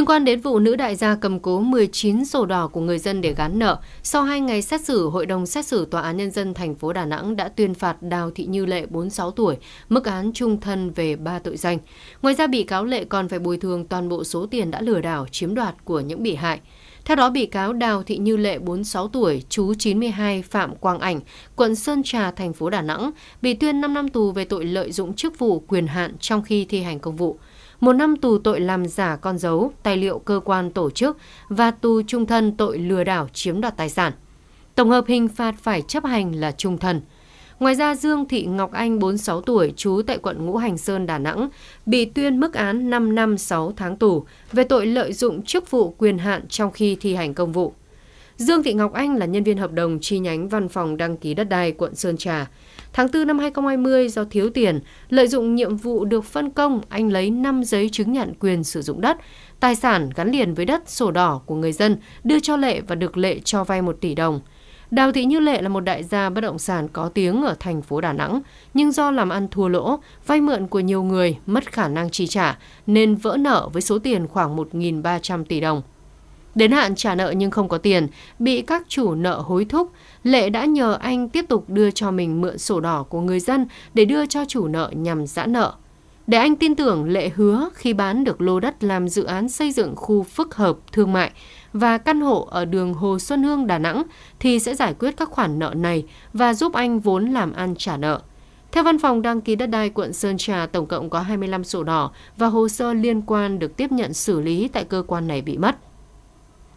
Liên quan đến vụ nữ đại gia cầm cố 19 sổ đỏ của người dân để gán nợ, sau 2 ngày xét xử, Hội đồng xét xử Tòa án Nhân dân thành phố Đà Nẵng đã tuyên phạt Đào Thị Như Lệ 46 tuổi, mức án trung thân về 3 tội danh. Ngoài ra, bị cáo Lệ còn phải bồi thường toàn bộ số tiền đã lừa đảo, chiếm đoạt của những bị hại. Theo đó, bị cáo Đào Thị Như Lệ 46 tuổi, chú 92 Phạm Quang Ảnh, quận Sơn Trà, thành phố Đà Nẵng, bị tuyên 5 năm tù về tội lợi dụng chức vụ quyền hạn trong khi thi hành công vụ một năm tù tội làm giả con dấu, tài liệu cơ quan tổ chức và tù trung thân tội lừa đảo chiếm đoạt tài sản. Tổng hợp hình phạt phải chấp hành là trung thân. Ngoài ra, Dương Thị Ngọc Anh, 46 tuổi, trú tại quận Ngũ Hành Sơn, Đà Nẵng, bị tuyên mức án 5 năm 6 tháng tù về tội lợi dụng chức vụ quyền hạn trong khi thi hành công vụ. Dương Thị Ngọc Anh là nhân viên hợp đồng chi nhánh văn phòng đăng ký đất đai quận Sơn Trà. Tháng 4 năm 2020 do thiếu tiền, lợi dụng nhiệm vụ được phân công, anh lấy 5 giấy chứng nhận quyền sử dụng đất, tài sản gắn liền với đất sổ đỏ của người dân đưa cho Lệ và được Lệ cho vay 1 tỷ đồng. Đào Thị Như Lệ là một đại gia bất động sản có tiếng ở thành phố Đà Nẵng, nhưng do làm ăn thua lỗ, vay mượn của nhiều người mất khả năng chi trả nên vỡ nợ với số tiền khoảng 1.300 tỷ đồng. Đến hạn trả nợ nhưng không có tiền, bị các chủ nợ hối thúc, Lệ đã nhờ anh tiếp tục đưa cho mình mượn sổ đỏ của người dân để đưa cho chủ nợ nhằm giãn nợ. Để anh tin tưởng Lệ hứa khi bán được lô đất làm dự án xây dựng khu phức hợp thương mại và căn hộ ở đường Hồ Xuân Hương Đà Nẵng thì sẽ giải quyết các khoản nợ này và giúp anh vốn làm ăn trả nợ. Theo văn phòng đăng ký đất đai quận Sơn Trà, tổng cộng có 25 sổ đỏ và hồ sơ liên quan được tiếp nhận xử lý tại cơ quan này bị mất.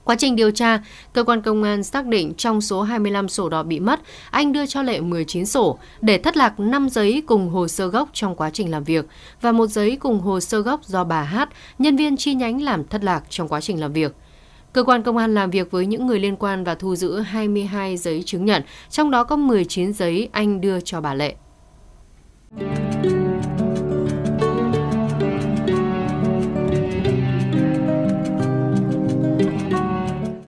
Quá trình điều tra, cơ quan công an xác định trong số 25 sổ đỏ bị mất, anh đưa cho Lệ 19 sổ để thất lạc 5 giấy cùng hồ sơ gốc trong quá trình làm việc và một giấy cùng hồ sơ gốc do bà Hát, nhân viên chi nhánh làm thất lạc trong quá trình làm việc. Cơ quan công an làm việc với những người liên quan và thu giữ 22 giấy chứng nhận, trong đó có 19 giấy anh đưa cho bà Lệ.